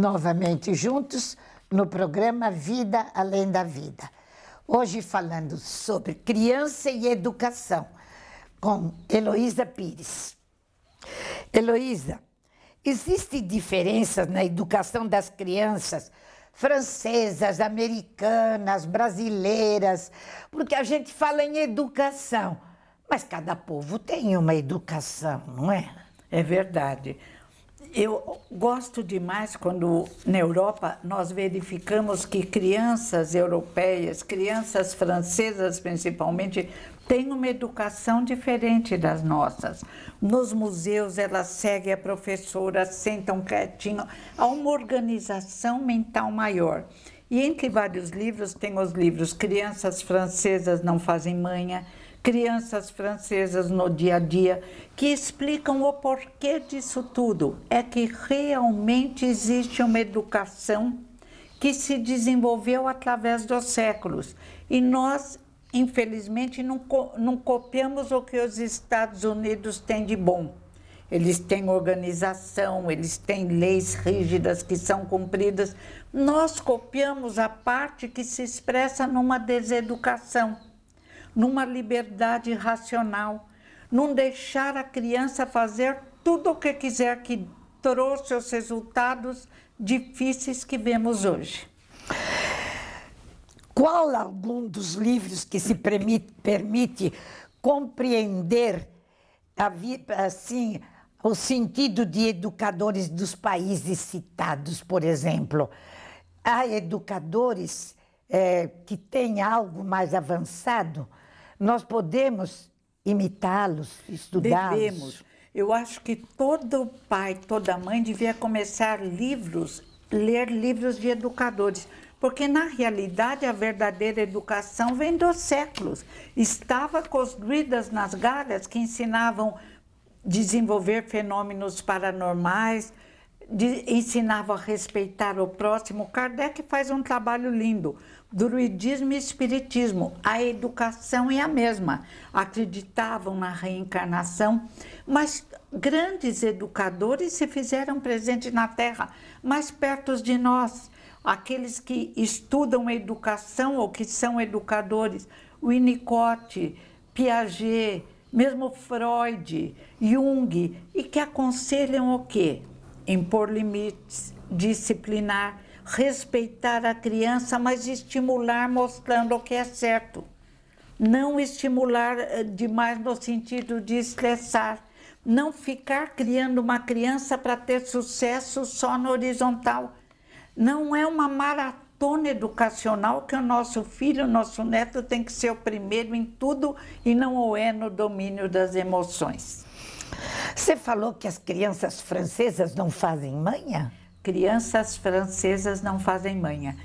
novamente juntos no programa Vida Além da Vida. Hoje falando sobre criança e educação com Heloísa Pires. Heloísa, existem diferenças na educação das crianças francesas, americanas, brasileiras, porque a gente fala em educação, mas cada povo tem uma educação, não é? É verdade. Eu gosto demais quando na Europa nós verificamos que crianças europeias, crianças francesas principalmente, têm uma educação diferente das nossas. Nos museus elas seguem a professora, sentam quietinho, há uma organização mental maior. E entre vários livros tem os livros Crianças Francesas Não Fazem Manha, crianças francesas no dia a dia, que explicam o porquê disso tudo. É que realmente existe uma educação que se desenvolveu através dos séculos. E nós, infelizmente, não, não copiamos o que os Estados Unidos têm de bom. Eles têm organização, eles têm leis rígidas que são cumpridas. Nós copiamos a parte que se expressa numa deseducação numa liberdade racional, não deixar a criança fazer tudo o que quiser que trouxe os resultados difíceis que vemos hoje. Qual algum dos livros que se permite, permite compreender a, assim, o sentido de educadores dos países citados, por exemplo? Há educadores é, que têm algo mais avançado? Nós podemos imitá-los, estudá-los? Devemos. Eu acho que todo pai, toda mãe devia começar livros, ler livros de educadores. Porque, na realidade, a verdadeira educação vem dos séculos. Estava construída nas galhas que ensinavam desenvolver fenômenos paranormais, de, ensinavam a respeitar o próximo. Kardec faz um trabalho lindo druidismo e espiritismo, a educação é a mesma. Acreditavam na reencarnação, mas grandes educadores se fizeram presentes na Terra, mais perto de nós. Aqueles que estudam educação ou que são educadores, Winnicott, Piaget, mesmo Freud, Jung, e que aconselham o quê? Impor limites, disciplinar, respeitar a criança, mas estimular mostrando o que é certo. Não estimular eh, demais no sentido de estressar. Não ficar criando uma criança para ter sucesso só no horizontal. Não é uma maratona educacional que o nosso filho, o nosso neto tem que ser o primeiro em tudo e não o é no domínio das emoções. Você falou que as crianças francesas não fazem manha? Crianças francesas não fazem manha.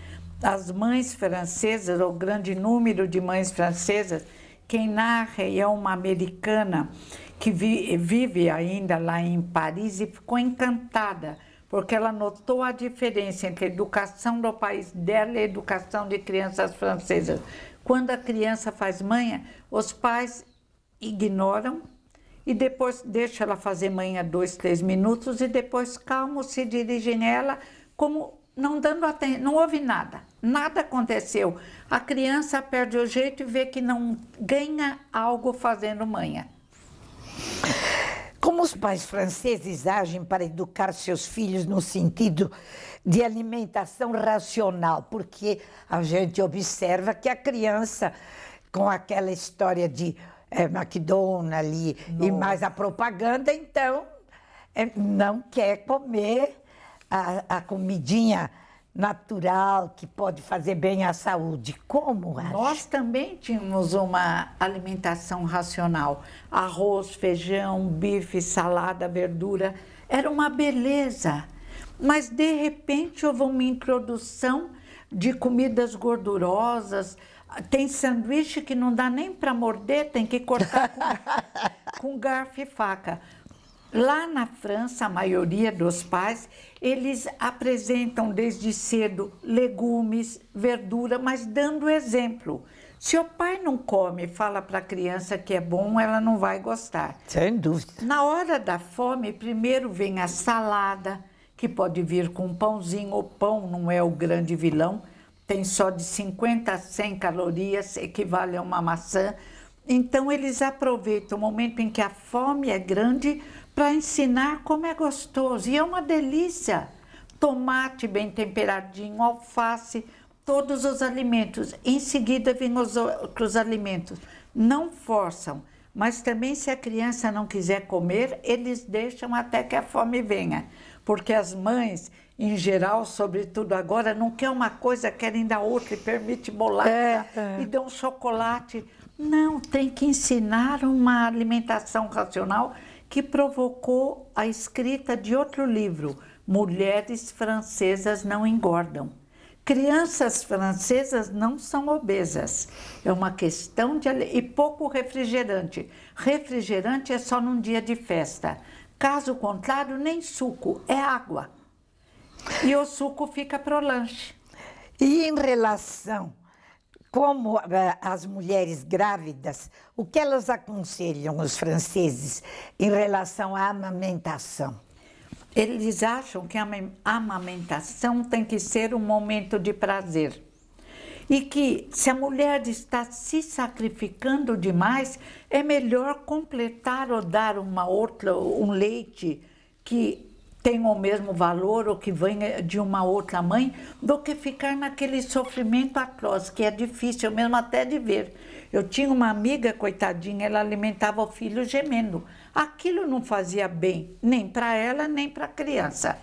As mães francesas, ou grande número de mães francesas, quem narra é uma americana que vi, vive ainda lá em Paris e ficou encantada, porque ela notou a diferença entre a educação do país dela e a educação de crianças francesas. Quando a criança faz manha, os pais ignoram e depois deixa ela fazer manha dois, três minutos e depois calmo se dirige nela como não dando atenção, não houve nada, nada aconteceu. A criança perde o jeito e vê que não ganha algo fazendo manha. Como os pais franceses agem para educar seus filhos no sentido de alimentação racional? Porque a gente observa que a criança, com aquela história de é, McDonald's Nossa. e mais a propaganda, então é, não quer comer a, a comidinha natural que pode fazer bem à saúde. Como? Acha? Nós também tínhamos uma alimentação racional: arroz, feijão, bife, salada, verdura. Era uma beleza. Mas de repente houve uma introdução de comidas gordurosas, tem sanduíche que não dá nem para morder, tem que cortar com, com garfo e faca. Lá na França, a maioria dos pais, eles apresentam desde cedo legumes, verdura, mas dando exemplo. Se o pai não come e fala para a criança que é bom, ela não vai gostar. Sem dúvida. Na hora da fome, primeiro vem a salada, que pode vir com um pãozinho. O pão não é o grande vilão, tem só de 50 a 100 calorias, equivale a uma maçã. Então, eles aproveitam o momento em que a fome é grande para ensinar como é gostoso. E é uma delícia. Tomate bem temperadinho, alface, todos os alimentos. Em seguida, vêm os outros alimentos. Não forçam. Mas também, se a criança não quiser comer, eles deixam até que a fome venha. Porque as mães em geral, sobretudo agora, não quer uma coisa, querem ainda outra e permite bolacha é, é. e dão um chocolate. Não, tem que ensinar uma alimentação racional que provocou a escrita de outro livro, Mulheres Francesas Não Engordam. Crianças francesas não são obesas. É uma questão de. e pouco refrigerante. Refrigerante é só num dia de festa. Caso contrário, nem suco, é água. E o suco fica para o lanche. E em relação como ah, as mulheres grávidas, o que elas aconselham os franceses em relação à amamentação? Eles acham que a amamentação tem que ser um momento de prazer. E que se a mulher está se sacrificando demais, é melhor completar ou dar uma outra, um leite que tenham o mesmo valor ou que venha de uma outra mãe, do que ficar naquele sofrimento atroz, que é difícil mesmo até de ver. Eu tinha uma amiga, coitadinha, ela alimentava o filho gemendo. Aquilo não fazia bem, nem para ela, nem para a criança.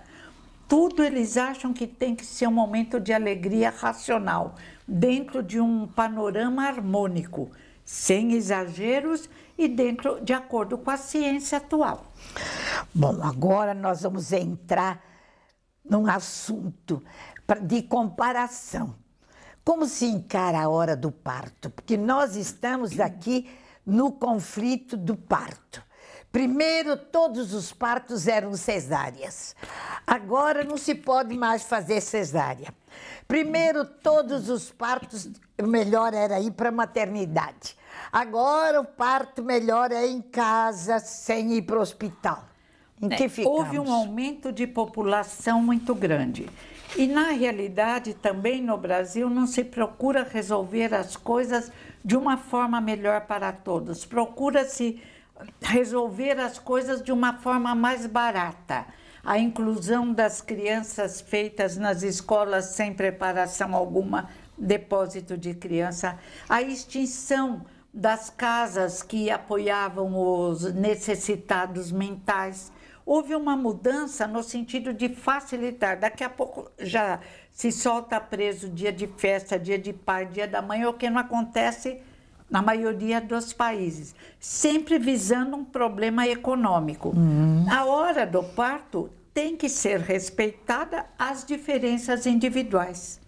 Tudo eles acham que tem que ser um momento de alegria racional, dentro de um panorama harmônico sem exageros e dentro de acordo com a ciência atual. Bom, agora nós vamos entrar num assunto de comparação. Como se encara a hora do parto? Porque nós estamos aqui no conflito do parto. Primeiro, todos os partos eram cesáreas. Agora não se pode mais fazer cesárea. Primeiro, todos os partos, o melhor era ir para a maternidade. Agora, o parto melhor é em casa, sem ir para o hospital. Em né, que Houve um aumento de população muito grande. E, na realidade, também no Brasil, não se procura resolver as coisas de uma forma melhor para todos. Procura-se resolver as coisas de uma forma mais barata. A inclusão das crianças feitas nas escolas sem preparação alguma, depósito de criança, a extinção das casas que apoiavam os necessitados mentais. Houve uma mudança no sentido de facilitar. Daqui a pouco já se solta preso dia de festa, dia de pai, dia da mãe, o que não acontece na maioria dos países, sempre visando um problema econômico. Uhum. A hora do parto tem que ser respeitada as diferenças individuais.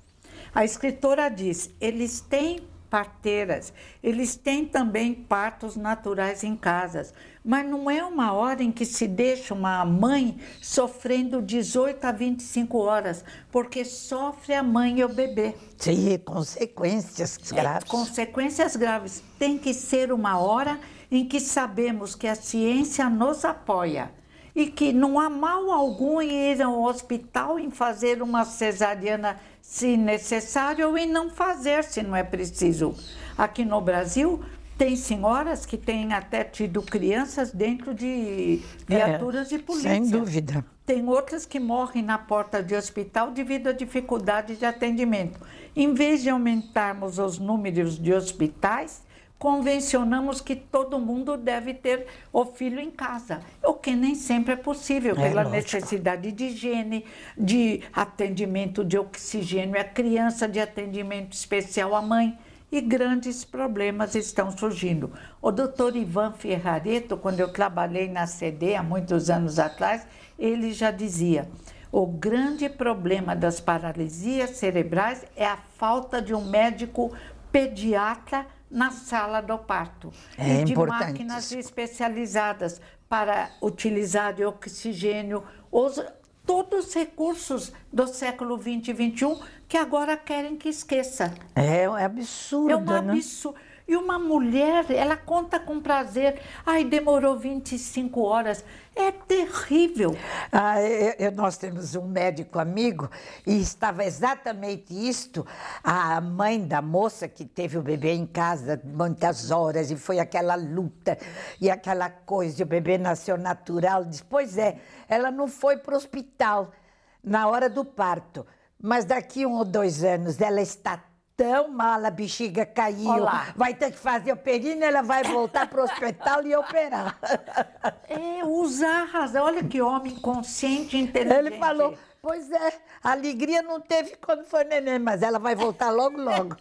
A escritora diz: eles têm parteiras, eles têm também partos naturais em casas mas não é uma hora em que se deixa uma mãe sofrendo 18 a 25 horas, porque sofre a mãe e o bebê. Sim, consequências graves. É, consequências graves. Tem que ser uma hora em que sabemos que a ciência nos apoia e que não há mal algum em ir ao hospital em fazer uma cesariana se necessário ou em não fazer se não é preciso. Aqui no Brasil, tem senhoras que têm até tido crianças dentro de viaturas é, de polícia. Sem dúvida. Tem outras que morrem na porta de hospital devido à dificuldade de atendimento. Em vez de aumentarmos os números de hospitais, convencionamos que todo mundo deve ter o filho em casa, o que nem sempre é possível, é pela é necessidade de higiene, de atendimento de oxigênio à criança, de atendimento especial à mãe e grandes problemas estão surgindo. O doutor Ivan Ferrareto, quando eu trabalhei na CD há muitos anos atrás, ele já dizia: o grande problema das paralisias cerebrais é a falta de um médico pediatra na sala do parto é e de máquinas especializadas para utilizar de oxigênio, os todos os recursos do século 20 e 21 que agora querem que esqueça. É um é absurdo. É um né? absurdo. Né? E uma mulher, ela conta com prazer. Ai, demorou 25 horas. É terrível. Ah, eu, é, eu, é, é, nós temos um médico amigo e estava exatamente isto. A mãe da moça que teve o bebê em casa muitas horas e foi aquela luta e aquela coisa. O bebê nasceu natural. Diz, pois é, ela não foi para o hospital na hora do parto. Mas daqui um ou dois anos ela está então, mala, bexiga caiu. Olá. Vai ter que fazer operina, ela vai voltar para o hospital e operar. É, usar a razão. Olha que homem consciente, inteligente. Ele falou, pois é, a alegria não teve quando foi neném, mas ela vai voltar logo, logo.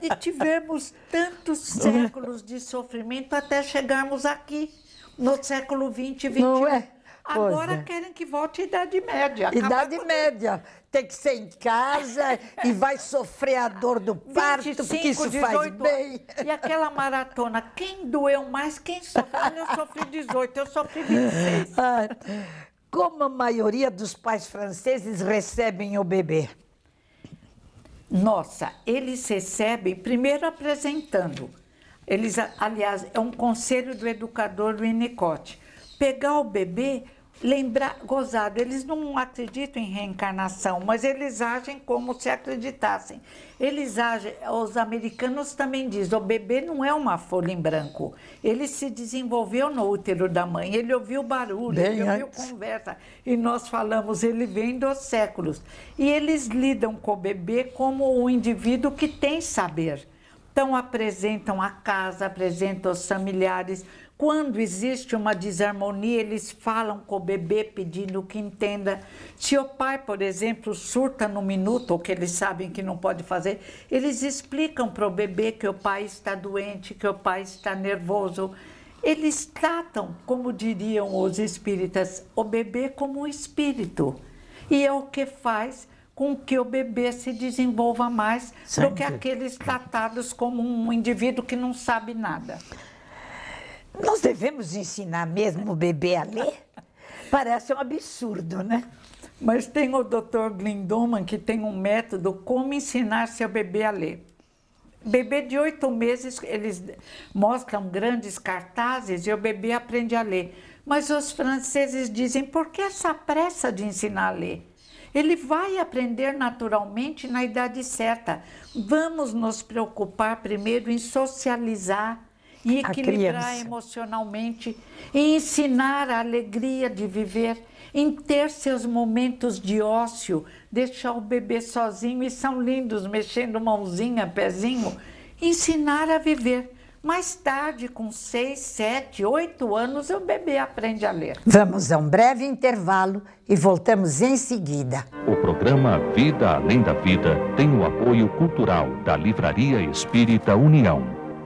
e tivemos tantos é? séculos de sofrimento até chegarmos aqui, no século XX e XXI. Não é? Agora querem que volte à Idade Média. Idade Média. Tem que ser em casa e vai sofrer a dor do parto, 25, porque isso 18... faz bem. E aquela maratona, quem doeu mais, quem sofreu? Eu sofri 18, eu sofri 26. Ah, como a maioria dos pais franceses recebem o bebê? Nossa, eles recebem primeiro apresentando. Eles, aliás, é um conselho do educador do Inicote. Pegar o bebê lembrar, gozado, eles não acreditam em reencarnação, mas eles agem como se acreditassem. Eles agem, os americanos também dizem, o bebê não é uma folha em branco. Ele se desenvolveu no útero da mãe, ele ouviu barulho, Bem ele ouviu antes. conversa. E nós falamos, ele vem dos séculos. E eles lidam com o bebê como um indivíduo que tem saber. Então apresentam a casa, apresentam os familiares, quando existe uma desarmonia, eles falam com o bebê pedindo que entenda. Se o pai, por exemplo, surta no minuto, o que eles sabem que não pode fazer, eles explicam para o bebê que o pai está doente, que o pai está nervoso. Eles tratam, como diriam os espíritas, o bebê como um espírito. E é o que faz com que o bebê se desenvolva mais Sempre. do que aqueles tratados como um indivíduo que não sabe nada. Nós devemos ensinar mesmo o bebê a ler? Parece um absurdo, né? Mas tem o Dr. Glindoman que tem um método como ensinar seu bebê a ler. Bebê de oito meses, eles mostram grandes cartazes e o bebê aprende a ler. Mas os franceses dizem, por que essa pressa de ensinar a ler? Ele vai aprender naturalmente na idade certa. Vamos nos preocupar primeiro em socializar e equilibrar emocionalmente, e ensinar a alegria de viver, em ter seus momentos de ócio, deixar o bebê sozinho, e são lindos, mexendo mãozinha, pezinho, ensinar a viver. Mais tarde, com 6, 7, 8 anos, o bebê aprende a ler. Vamos a um breve intervalo e voltamos em seguida. O programa Vida Além da Vida tem o apoio cultural da Livraria Espírita União.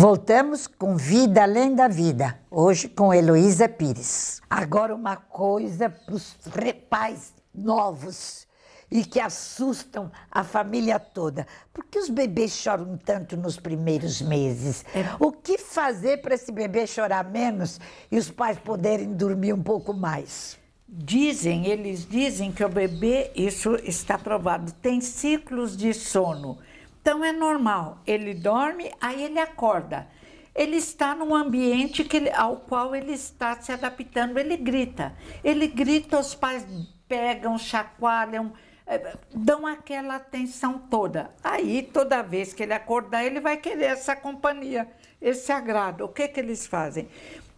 Voltamos com Vida Além da Vida, hoje com Heloísa Pires. Agora uma coisa para os pais novos e que assustam a família toda. Por que os bebês choram tanto nos primeiros meses? É. O que fazer para esse bebê chorar menos e os pais poderem dormir um pouco mais? Dizem, eles dizem que o bebê, isso está provado, tem ciclos de sono então é normal, ele dorme, aí ele acorda. Ele está num ambiente que, ao qual ele está se adaptando, ele grita. Ele grita, os pais pegam, chacoalham, eh, dão aquela atenção toda. Aí, toda vez que ele acordar, ele vai querer essa companhia, esse agrado. O que, que eles fazem?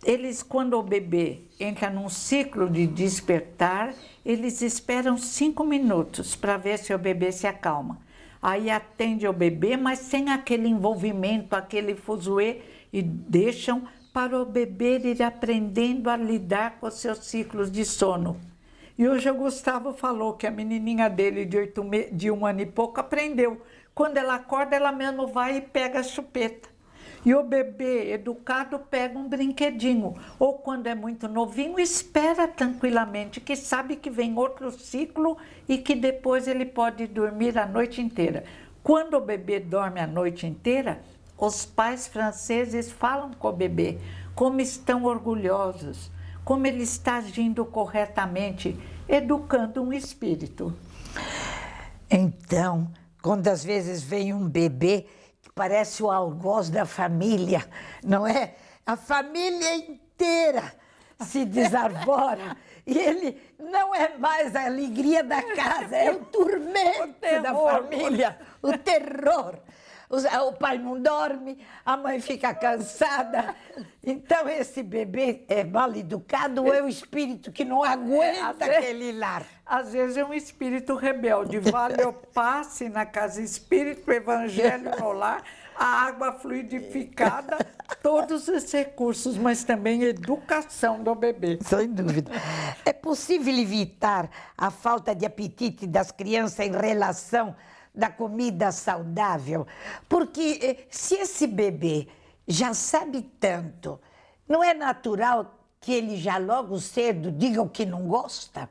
Eles, quando o bebê entra num ciclo de despertar, eles esperam cinco minutos para ver se o bebê se acalma aí atende ao bebê, mas sem aquele envolvimento, aquele fuzuê, e deixam para o bebê ir aprendendo a lidar com os seus ciclos de sono. E hoje o Gustavo falou que a menininha dele de, oito de um ano e pouco aprendeu. Quando ela acorda, ela mesmo vai e pega a chupeta. E o bebê educado pega um brinquedinho, ou quando é muito novinho, espera tranquilamente, que sabe que vem outro ciclo e que depois ele pode dormir a noite inteira. Quando o bebê dorme a noite inteira, os pais franceses falam com o bebê como estão orgulhosos, como ele está agindo corretamente, educando um espírito. Então, quando às vezes vem um bebê parece o algoz da família, não é? A família inteira se desarvora. e ele não é mais a alegria da casa, é o tormento o terror, da família, o terror o pai não dorme, a mãe fica cansada. Então, esse bebê é mal educado ou é o espírito que não aguenta aquele lar? Às vezes é um espírito rebelde. Vale o passe na casa espírito no lar, a água fluidificada, todos os recursos, mas também educação do bebê. Sem dúvida. É possível evitar a falta de apetite das crianças em relação da comida saudável, porque eh, se esse bebê já sabe tanto, não é natural que ele já logo cedo diga o que não gosta?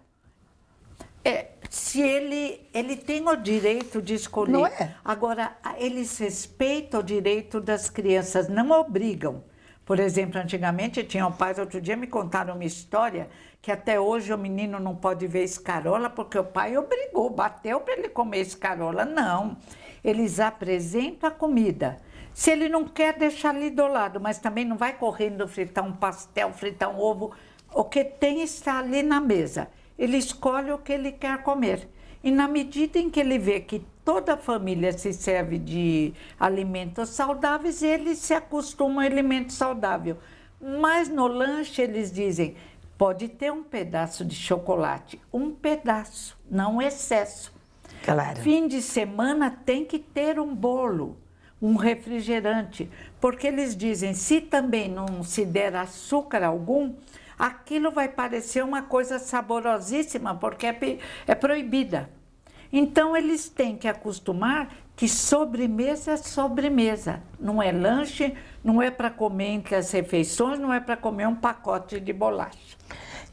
É, se ele, ele tem o direito de escolher. Não é? Agora, eles respeitam o direito das crianças, não obrigam. Por exemplo, antigamente tinha o pai outro dia me contaram uma história que até hoje o menino não pode ver escarola porque o pai obrigou, bateu para ele comer escarola. Não, eles apresentam a comida. Se ele não quer, deixar ali do lado, mas também não vai correndo fritar um pastel, fritar um ovo. O que tem está ali na mesa. Ele escolhe o que ele quer comer. E na medida em que ele vê que toda a família se serve de alimentos saudáveis e eles se acostumam a alimento saudável. Mas no lanche eles dizem: pode ter um pedaço de chocolate, um pedaço, não excesso. Claro. Fim de semana tem que ter um bolo, um refrigerante, porque eles dizem: se também não se der açúcar algum, aquilo vai parecer uma coisa saborosíssima, porque é, é proibida. Então eles têm que acostumar que sobremesa é sobremesa, não é lanche, não é para comer entre as refeições, não é para comer um pacote de bolacha.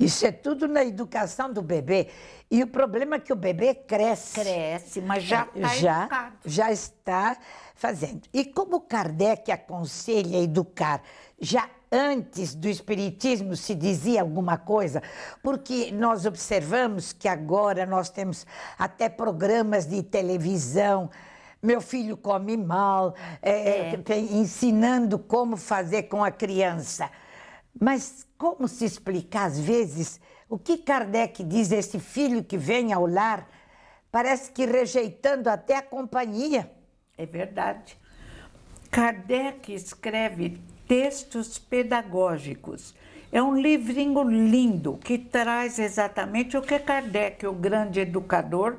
Isso é tudo na educação do bebê. E o problema é que o bebê cresce. Cresce, mas já está é, já, já está fazendo. E como Kardec aconselha a educar já antes do Espiritismo se dizia alguma coisa, porque nós observamos que agora nós temos até programas de televisão. Meu filho come mal, é, é. é. ensinando como fazer com a criança. Mas como se explicar, às vezes, o que Kardec diz, esse filho que vem ao lar, parece que rejeitando até a companhia. É verdade. Kardec escreve textos pedagógicos. É um livrinho lindo que traz exatamente o que Kardec, o grande educador,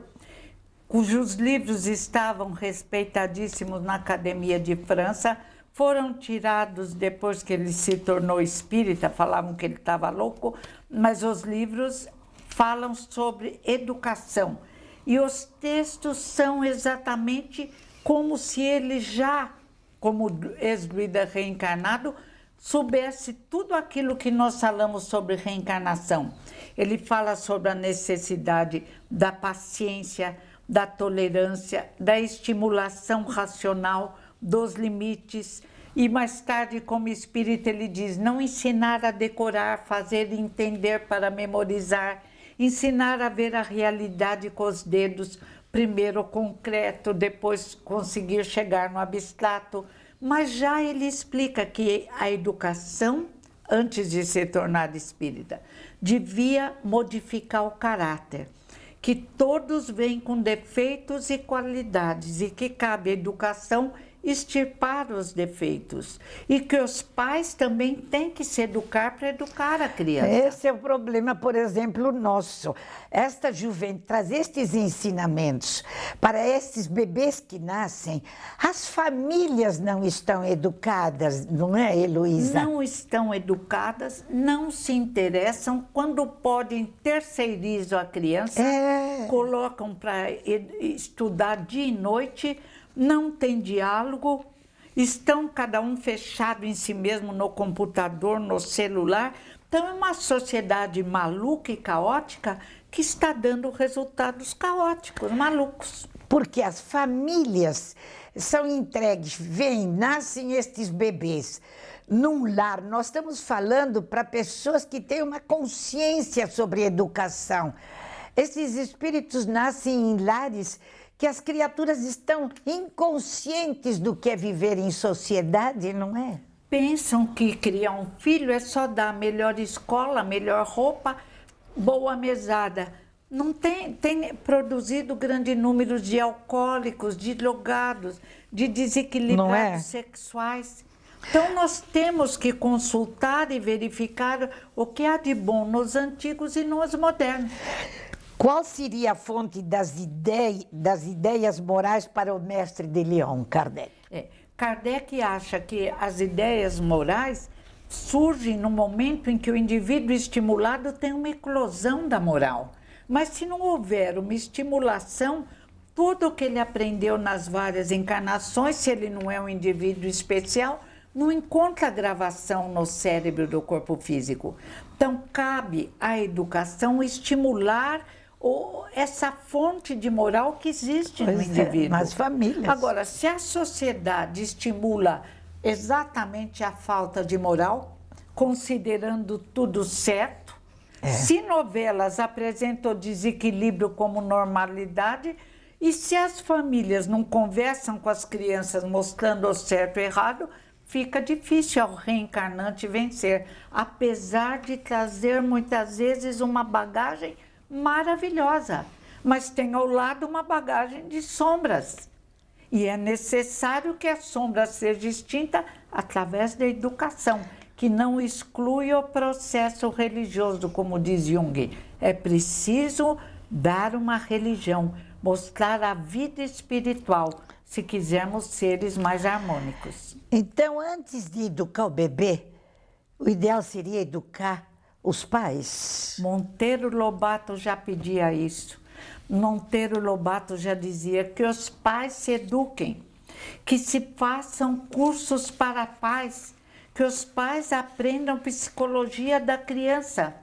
cujos livros estavam respeitadíssimos na Academia de França, foram tirados depois que ele se tornou espírita, falavam que ele estava louco, mas os livros falam sobre educação. E os textos são exatamente como se ele já como ex-druida reencarnado, soubesse tudo aquilo que nós falamos sobre reencarnação. Ele fala sobre a necessidade da paciência, da tolerância, da estimulação racional, dos limites. E mais tarde, como espírito ele diz: não ensinar a decorar, fazer entender para memorizar, ensinar a ver a realidade com os dedos, primeiro o concreto, depois conseguir chegar no abstrato. Mas já ele explica que a educação, antes de se tornar espírita, devia modificar o caráter. Que todos vêm com defeitos e qualidades e que cabe à educação extirpar os defeitos e que os pais também têm que se educar para educar a criança. Esse é o problema, por exemplo, nosso. Esta juventude traz estes ensinamentos para esses bebês que nascem. As famílias não estão educadas, não é, Heloísa? Não estão educadas, não se interessam quando podem terceirizar a criança, é... colocam para estudar dia e noite não tem diálogo, estão cada um fechado em si mesmo no computador, no celular. Então é uma sociedade maluca e caótica que está dando resultados caóticos, malucos. Porque as famílias são entregues, vêm, nascem estes bebês num lar. Nós estamos falando para pessoas que têm uma consciência sobre educação. Esses espíritos nascem em lares que as criaturas estão inconscientes do que é viver em sociedade, não é? Pensam que criar um filho é só dar melhor escola, melhor roupa, boa mesada. Não tem, tem produzido grande número de alcoólicos, de logados, de é? desequilibrados é? sexuais. Então, nós temos que consultar e verificar o que há de bom nos antigos e nos modernos. Qual seria a fonte das, idei das ideias morais para o mestre de Lyon, Kardec? É, Kardec acha que as ideias morais surgem no momento em que o indivíduo estimulado tem uma eclosão da moral. Mas se não houver uma estimulação, tudo o que ele aprendeu nas várias encarnações, se ele não é um indivíduo especial, não encontra gravação no cérebro do corpo físico. Então, cabe à educação estimular o, essa fonte de moral que existe pois no é, indivíduo. É, nas famílias. Agora, se a sociedade estimula exatamente a falta de moral, considerando tudo certo, é. se novelas apresentam desequilíbrio como normalidade, e se as famílias não conversam com as crianças mostrando o certo e o errado, fica difícil ao reencarnante vencer, apesar de trazer muitas vezes uma bagagem maravilhosa, mas tem ao lado uma bagagem de sombras. E é necessário que a sombra seja extinta através da educação, que não exclui o processo religioso, como diz Jung. É preciso dar uma religião, mostrar a vida espiritual, se quisermos seres mais harmônicos. Então, antes de educar o bebê, o ideal seria educar os pais. Monteiro Lobato já pedia isso. Monteiro Lobato já dizia que os pais se eduquem, que se façam cursos para pais, que os pais aprendam psicologia da criança,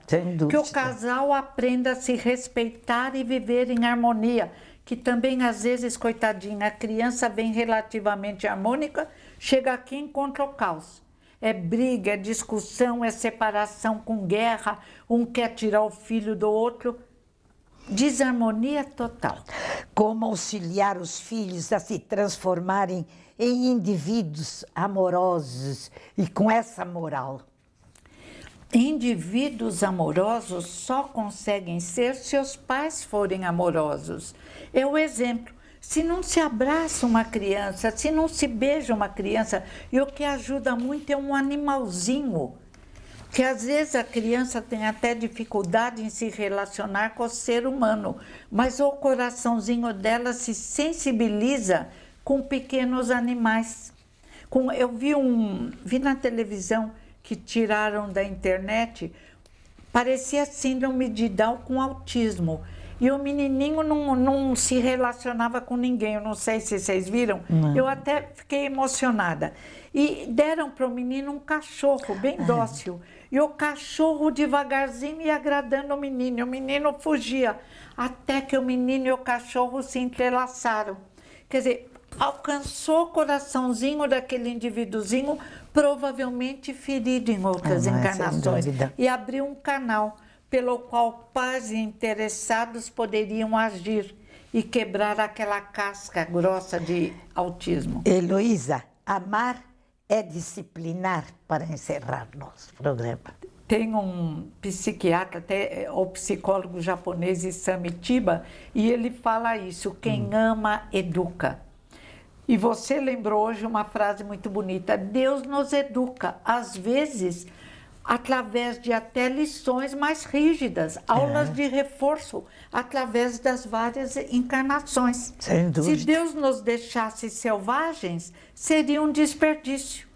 que o casal aprenda a se respeitar e viver em harmonia, que também às vezes, coitadinha, a criança vem relativamente harmônica, chega aqui e encontra o caos é briga, é discussão, é separação com guerra, um quer tirar o filho do outro. Desarmonia total. Como auxiliar os filhos a se transformarem em indivíduos amorosos e com essa moral? Indivíduos amorosos só conseguem ser se os pais forem amorosos. É o exemplo. Se não se abraça uma criança, se não se beija uma criança, e o que ajuda muito é um animalzinho, que às vezes a criança tem até dificuldade em se relacionar com o ser humano, mas o coraçãozinho dela se sensibiliza com pequenos animais. Com, eu vi um, vi na televisão que tiraram da internet, parecia síndrome de Down com autismo. E o menininho não, não se relacionava com ninguém. Eu não sei se vocês viram. Não. Eu até fiquei emocionada. E deram para o menino um cachorro bem é. dócil. É. E o cachorro devagarzinho ia agradando o menino. O menino fugia. Até que o menino e o cachorro se entrelaçaram. Quer dizer, alcançou o coraçãozinho daquele indivíduozinho, provavelmente ferido em outras ah, é, encarnações. E abriu um canal pelo qual pais interessados poderiam agir e quebrar aquela casca grossa de autismo. Heloísa, amar é disciplinar para encerrar nosso programa. Tem um psiquiatra, até eh, o psicólogo japonês Isami Tiba, e ele fala isso: quem hum. ama, educa. E você lembrou hoje uma frase muito bonita: Deus nos educa. Às vezes, através de até lições mais rígidas, aulas é. de reforço, através das várias encarnações. Sem dúvida. Se Deus nos deixasse selvagens, seria um desperdício.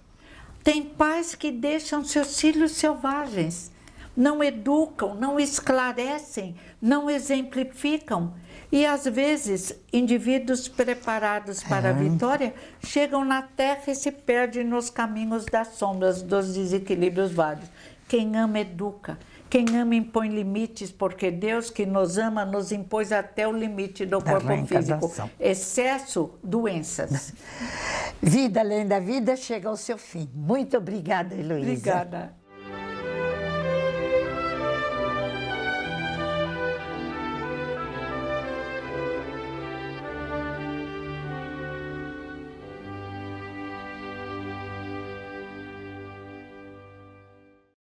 Tem pais que deixam seus filhos selvagens não educam, não esclarecem, não exemplificam. E às vezes, indivíduos preparados para é. a vitória chegam na terra e se perdem nos caminhos das sombras, dos desequilíbrios vários. Quem ama, educa. Quem ama impõe limites, porque Deus que nos ama nos impôs até o limite do da tá corpo físico. Excesso, doenças. Vida além da vida chega ao seu fim. Muito obrigada, Heloísa. Obrigada.